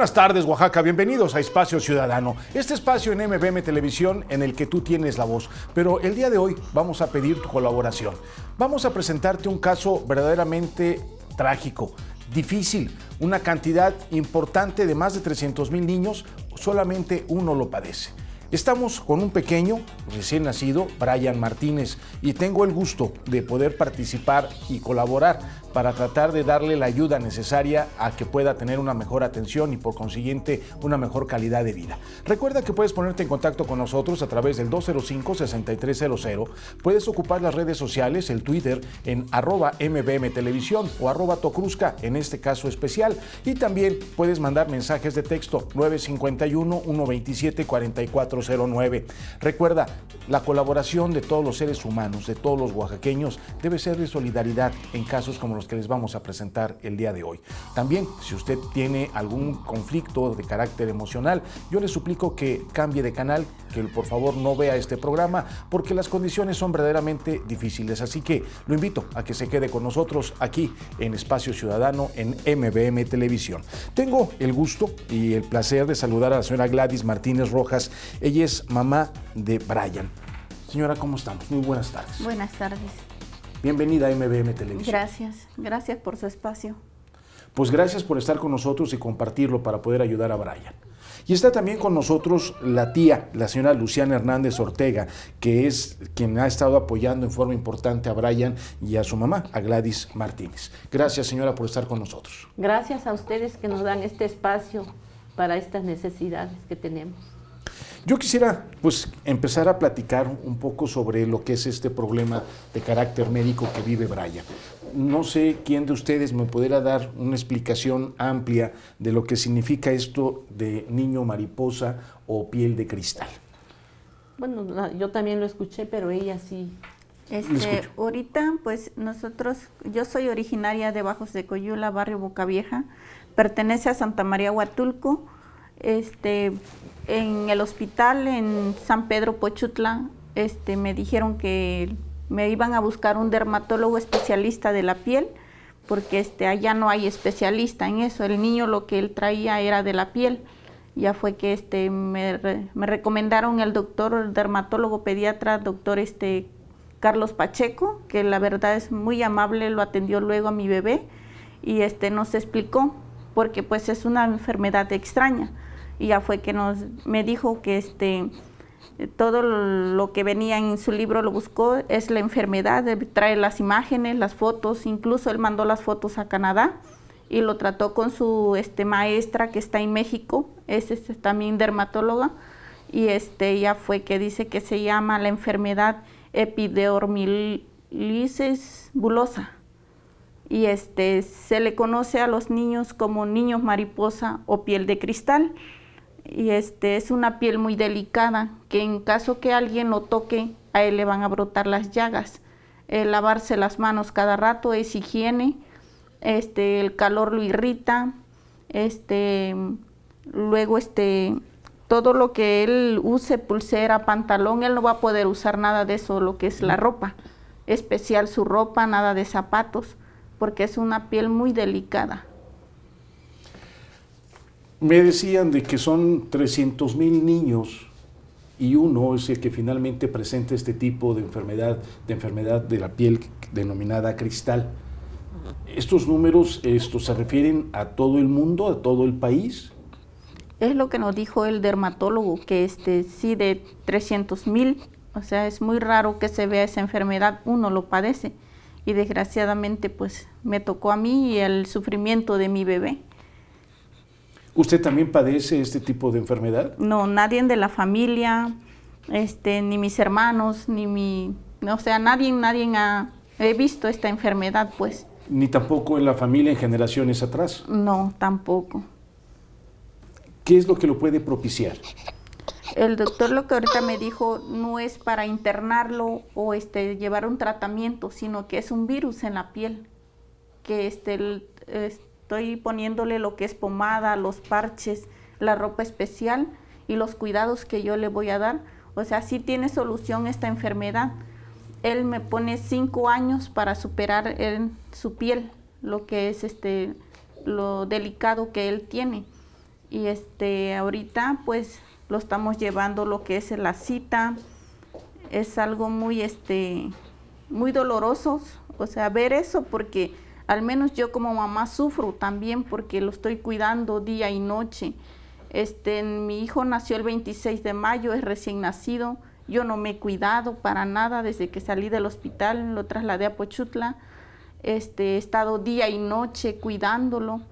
Buenas tardes, Oaxaca. Bienvenidos a Espacio Ciudadano, este espacio en MBM Televisión en el que tú tienes la voz. Pero el día de hoy vamos a pedir tu colaboración. Vamos a presentarte un caso verdaderamente trágico, difícil. Una cantidad importante de más de 300 mil niños, solamente uno lo padece. Estamos con un pequeño, recién nacido, Brian Martínez, y tengo el gusto de poder participar y colaborar para tratar de darle la ayuda necesaria a que pueda tener una mejor atención y por consiguiente una mejor calidad de vida. Recuerda que puedes ponerte en contacto con nosotros a través del 205-6300. Puedes ocupar las redes sociales, el Twitter en arroba MBM Televisión o arroba Tocruzca en este caso especial. Y también puedes mandar mensajes de texto 951-127-4409. Recuerda, la colaboración de todos los seres humanos, de todos los oaxaqueños, debe ser de solidaridad en casos como que les vamos a presentar el día de hoy. También, si usted tiene algún conflicto de carácter emocional, yo le suplico que cambie de canal, que por favor no vea este programa, porque las condiciones son verdaderamente difíciles. Así que lo invito a que se quede con nosotros aquí en Espacio Ciudadano en MBM Televisión. Tengo el gusto y el placer de saludar a la señora Gladys Martínez Rojas. Ella es mamá de Brian. Señora, ¿cómo estamos? Muy buenas tardes. Buenas tardes. Bienvenida a MBM Televisión. Gracias, gracias por su espacio. Pues gracias por estar con nosotros y compartirlo para poder ayudar a Brian. Y está también con nosotros la tía, la señora Luciana Hernández Ortega, que es quien ha estado apoyando en forma importante a Brian y a su mamá, a Gladys Martínez. Gracias, señora, por estar con nosotros. Gracias a ustedes que nos dan este espacio para estas necesidades que tenemos. Yo quisiera pues empezar a platicar un poco sobre lo que es este problema de carácter médico que vive Braya. No sé quién de ustedes me pudiera dar una explicación amplia de lo que significa esto de niño mariposa o piel de cristal. Bueno, yo también lo escuché, pero ella sí. Este, ahorita, pues nosotros, yo soy originaria de Bajos de Coyula, barrio Boca Vieja, pertenece a Santa María Huatulco este, en el hospital en San Pedro Pochutla, este, me dijeron que me iban a buscar un dermatólogo especialista de la piel, porque este, allá no hay especialista en eso. El niño lo que él traía era de la piel. Ya fue que este, me, recomendaron el doctor, el dermatólogo pediatra, doctor este, Carlos Pacheco, que la verdad es muy amable, lo atendió luego a mi bebé y este, nos explicó, porque pues es una enfermedad extraña y ya fue que nos, me dijo que este, todo lo que venía en su libro lo buscó, es la enfermedad, eh, trae las imágenes, las fotos, incluso él mandó las fotos a Canadá y lo trató con su este, maestra que está en México, es este, también dermatóloga, y este, ella fue que dice que se llama la enfermedad epidermolisis bullosa Y este, se le conoce a los niños como niños mariposa o piel de cristal y este es una piel muy delicada que en caso que alguien lo toque a él le van a brotar las llagas. lavarse las manos cada rato es higiene, este el calor lo irrita, este luego este todo lo que él use, pulsera, pantalón, él no va a poder usar nada de eso, lo que es la ropa, especial su ropa, nada de zapatos, porque es una piel muy delicada me decían de que son 300 mil niños y uno es el que finalmente presenta este tipo de enfermedad, de enfermedad de la piel denominada cristal. ¿Estos números esto, se refieren a todo el mundo, a todo el país? Es lo que nos dijo el dermatólogo, que este, sí de 300 mil, o sea, es muy raro que se vea esa enfermedad, uno lo padece. Y desgraciadamente, pues, me tocó a mí y el sufrimiento de mi bebé. ¿Usted también padece este tipo de enfermedad? No, nadie de la familia, este, ni mis hermanos, ni mi... O sea, nadie, nadie ha visto esta enfermedad, pues. Ni tampoco en la familia en generaciones atrás. No, tampoco. ¿Qué es lo que lo puede propiciar? El doctor lo que ahorita me dijo no es para internarlo o este, llevar un tratamiento, sino que es un virus en la piel que este estoy poniéndole lo que es pomada, los parches, la ropa especial y los cuidados que yo le voy a dar. O sea, si tiene solución esta enfermedad. Él me pone cinco años para superar en su piel lo que es este, lo delicado que él tiene. Y este, ahorita pues lo estamos llevando lo que es la cita. Es algo muy, este, muy doloroso, o sea, ver eso porque al menos yo como mamá sufro también porque lo estoy cuidando día y noche. Este, mi hijo nació el 26 de mayo, es recién nacido. Yo no me he cuidado para nada desde que salí del hospital, lo trasladé a Pochutla. Este, he estado día y noche cuidándolo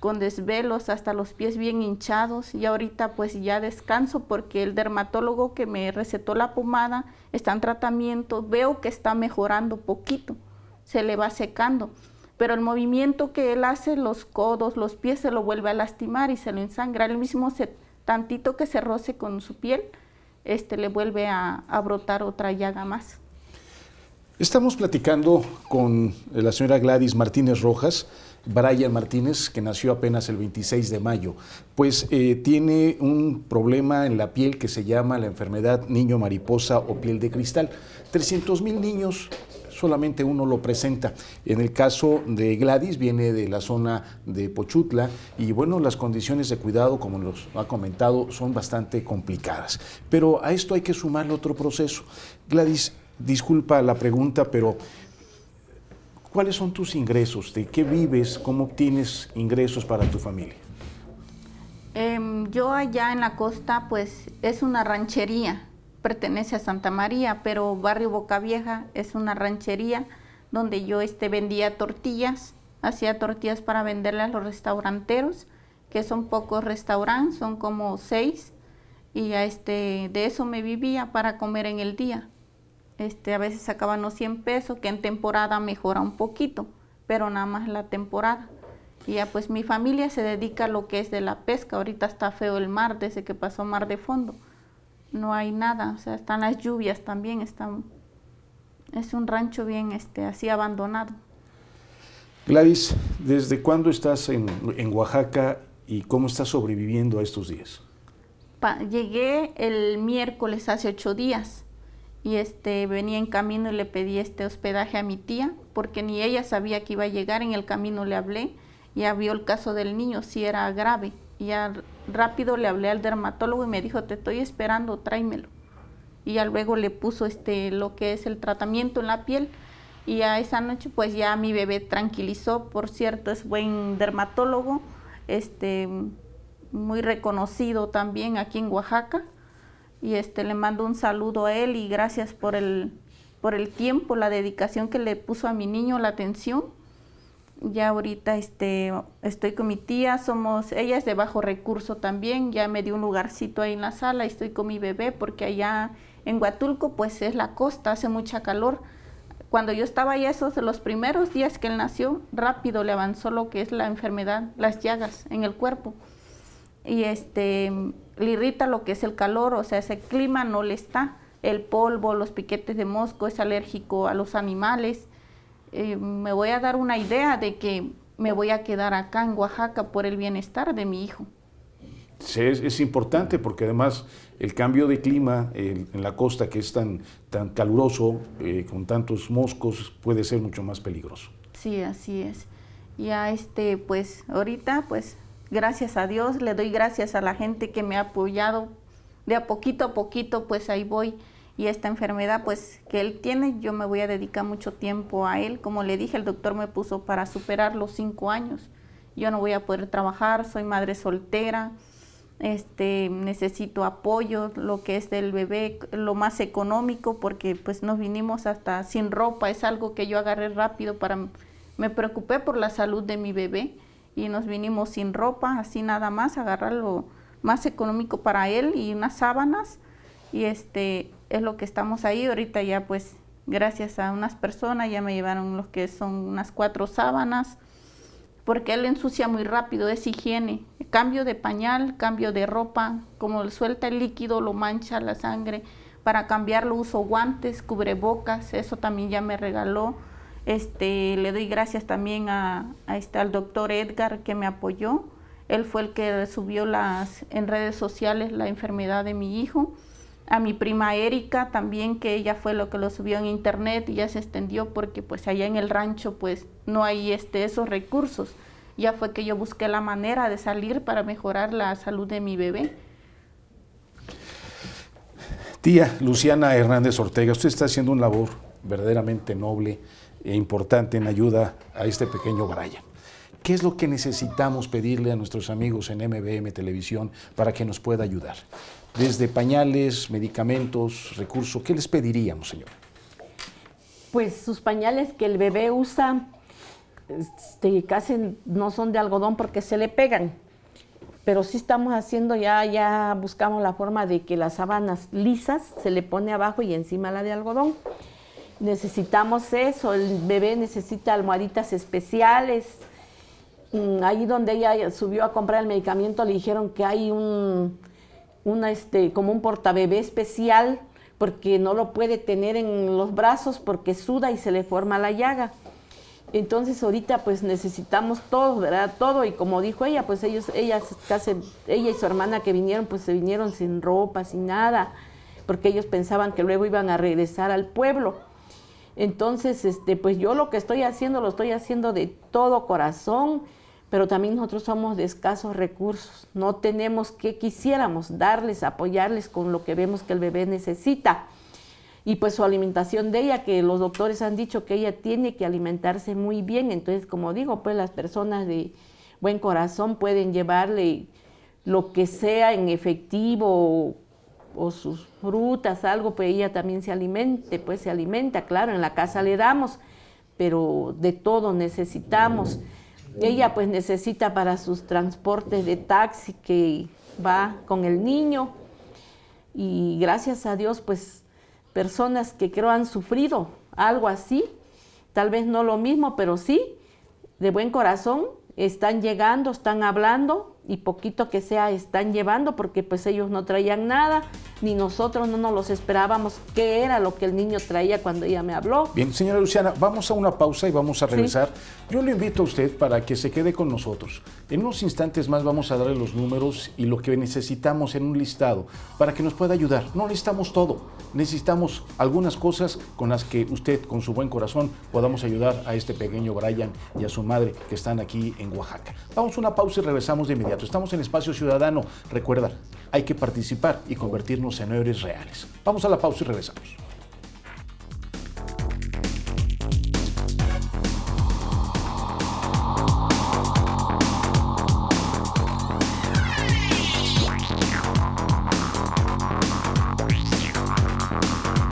con desvelos hasta los pies bien hinchados y ahorita pues ya descanso porque el dermatólogo que me recetó la pomada está en tratamiento, veo que está mejorando poquito, se le va secando pero el movimiento que él hace, los codos, los pies, se lo vuelve a lastimar y se lo ensangra. El mismo, tantito que se roce con su piel, este, le vuelve a, brotar otra llaga más. Estamos platicando con eh, la señora Gladys Martínez Rojas, Brian Martínez, que nació apenas el 26 de mayo. Pues eh, tiene un problema en la piel que se llama la enfermedad niño mariposa o piel de cristal. 300 mil niños solamente uno lo presenta. En el caso de Gladys viene de la zona de Pochutla y bueno, las condiciones de cuidado, como nos ha comentado, son bastante complicadas. Pero a esto hay que sumarle otro proceso. Gladys, disculpa la pregunta, pero ¿cuáles son tus ingresos? ¿De qué vives? ¿Cómo obtienes ingresos para tu familia? Em, yo allá en la costa, pues es una ranchería pertenece a Santa María, pero barrio Boca Vieja es una ranchería donde yo este, vendía tortillas, hacía tortillas para venderle a los restauranteros, que son pocos restaurantes, son como seis, y este, de eso me vivía para comer en el día. Este, a veces sacaban los 100 pesos, que en temporada mejora un poquito, pero nada más la temporada. Y ya pues mi familia se dedica a lo que es de la pesca, ahorita está feo el mar desde que pasó mar de fondo no hay nada, o sea, están las lluvias también, están, es un rancho bien este, así abandonado. Gladys, ¿desde cuándo estás en, Oaxaca y cómo estás sobreviviendo a estos días? llegué el miércoles hace ocho días y este venía en camino y le pedí este hospedaje a mi tía porque ni ella sabía que iba a llegar en el camino le hablé y vio el caso del niño si era grave ya rápido le hablé al dermatólogo y me dijo, te estoy esperando, tráemelo. Y ya luego le puso este, lo que es el tratamiento en la piel. Y a esa noche pues ya mi bebé tranquilizó, por cierto, es buen dermatólogo, este, muy reconocido también aquí en Oaxaca. Y este, le mando un saludo a él y gracias por el, por el tiempo, la dedicación que le puso a mi niño, la atención ya ahorita este, estoy con mi tía, somos, ella es de bajo recurso también, ya me dio un lugarcito ahí en la sala, y estoy con mi bebé porque allá en Huatulco pues es la costa, hace mucha calor. Cuando yo estaba ahí, esos los primeros días que él nació, rápido le avanzó lo que es la enfermedad, las llagas en el cuerpo. Y este le irrita lo que es el calor, o sea, ese clima no le está, el polvo, los piquetes de mosco, es alérgico a los animales eh, me voy a dar una idea de que me voy a quedar acá en Oaxaca por el bienestar de mi hijo. Sí, es, importante porque además el cambio de clima en la costa que es tan, tan caluroso, eh, con tantos moscos, puede ser mucho más peligroso. Sí, así es. Ya este, pues ahorita, pues gracias a Dios, le doy gracias a la gente que me ha apoyado de a poquito a poquito, pues ahí voy y esta enfermedad pues que él tiene, yo me voy a dedicar mucho tiempo a él. Como le dije, el doctor me puso para superar los cinco años. Yo no voy a poder trabajar, soy madre soltera, este, necesito apoyo, lo que es del bebé, lo más económico, porque pues nos vinimos hasta sin ropa, es algo que yo agarré rápido para, me preocupé por la salud de mi bebé y nos vinimos sin ropa, así nada más, agarrar lo más económico para él y unas sábanas y este es lo que estamos ahí. Ahorita ya pues gracias a unas personas ya me llevaron lo que son unas cuatro sábanas porque él ensucia muy rápido, es higiene. Cambio de pañal, cambio de ropa, como suelta el líquido, lo mancha la sangre. Para cambiarlo uso guantes, cubrebocas, eso también ya me regaló. Este, le doy gracias también a, a este, al doctor Edgar que me apoyó. Él fue el que subió las, en redes sociales la enfermedad de mi hijo a mi prima Erika también, que ella fue lo que lo subió en internet y ya se extendió porque pues allá en el rancho pues no hay este, esos recursos. Ya fue que yo busqué la manera de salir para mejorar la salud de mi bebé. Tía Luciana Hernández Ortega, usted está haciendo un labor verdaderamente noble e importante en ayuda a este pequeño Brian. ¿Qué es lo que necesitamos pedirle a nuestros amigos en MBM Televisión para que nos pueda ayudar? desde pañales, medicamentos, recursos, ¿qué les pediríamos, señor? Pues sus pañales que el bebé usa este, casi no son de algodón porque se le pegan, pero sí estamos haciendo ya, ya buscamos la forma de que las sábanas lisas se le pone abajo y encima la de algodón. Necesitamos eso, el bebé necesita almohaditas especiales, mm, ahí donde ella subió a comprar el medicamento le dijeron que hay un una, este, como un portabebé especial porque no lo puede tener en los brazos porque suda y se le forma la llaga. Entonces ahorita pues necesitamos todo, ¿verdad? Todo y como dijo ella, pues ellos, ellas, casi, ella y su hermana que vinieron, pues se vinieron sin ropa, sin nada, porque ellos pensaban que luego iban a regresar al pueblo. Entonces, este, pues yo lo que estoy haciendo, lo estoy haciendo de todo corazón pero también nosotros somos de escasos recursos, no tenemos que quisiéramos darles, apoyarles con lo que vemos que el bebé necesita. Y pues su alimentación de ella, que los doctores han dicho que ella tiene que alimentarse muy bien, entonces como digo, pues las personas de buen corazón pueden llevarle lo que sea en efectivo o sus frutas, algo, pues ella también se alimente, pues se alimenta, claro, en la casa le damos, pero de todo necesitamos ella pues necesita para sus transportes de taxi que va con el niño. Y gracias a Dios pues personas que creo han sufrido algo así, tal vez no lo mismo, pero sí, de buen corazón, están llegando, están hablando y poquito que sea están llevando porque pues ellos no traían nada, ni nosotros no nos los esperábamos qué era lo que el niño traía cuando ella me habló. Bien, señora Luciana, vamos a una pausa y vamos a regresar. Yo le invito a usted para que se quede con nosotros. En unos instantes más vamos a darle los números y lo que necesitamos en un listado para que nos pueda ayudar. No necesitamos todo, necesitamos algunas cosas con las que usted con su buen corazón podamos ayudar a este pequeño Brian y a su madre que están aquí en Oaxaca. Vamos a una pausa y regresamos de inmediato. Estamos en Espacio Ciudadano. Recuerda, hay que participar y convertirnos en héroes reales. Vamos a la pausa y regresamos.